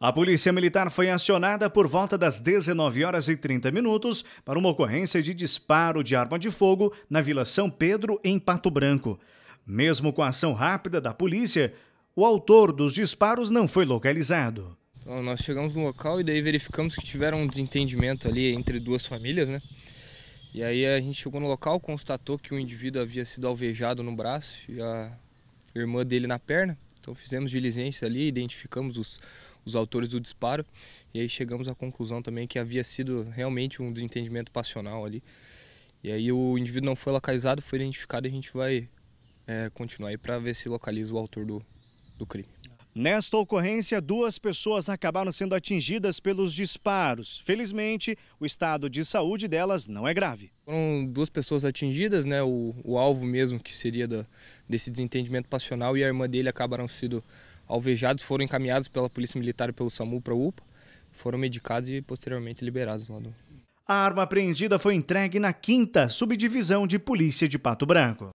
A Polícia Militar foi acionada por volta das 19 horas e 30 minutos para uma ocorrência de disparo de arma de fogo na Vila São Pedro, em Pato Branco. Mesmo com a ação rápida da polícia, o autor dos disparos não foi localizado. Então, nós chegamos no local e daí verificamos que tiveram um desentendimento ali entre duas famílias, né? E aí a gente chegou no local, constatou que o indivíduo havia sido alvejado no braço e a irmã dele na perna. Então fizemos diligências ali, identificamos os, os autores do disparo. E aí chegamos à conclusão também que havia sido realmente um desentendimento passional ali. E aí o indivíduo não foi localizado, foi identificado e a gente vai é, continuar aí para ver se localiza o autor do, do crime. Nesta ocorrência, duas pessoas acabaram sendo atingidas pelos disparos. Felizmente, o estado de saúde delas não é grave. Foram duas pessoas atingidas, né? O, o alvo mesmo que seria da, desse desentendimento passional e a irmã dele acabaram sendo alvejados foram encaminhados pela Polícia Militar e pelo SAMU para a UPA, foram medicados e posteriormente liberados lá do. A arma apreendida foi entregue na 5 Subdivisão de Polícia de Pato Branco.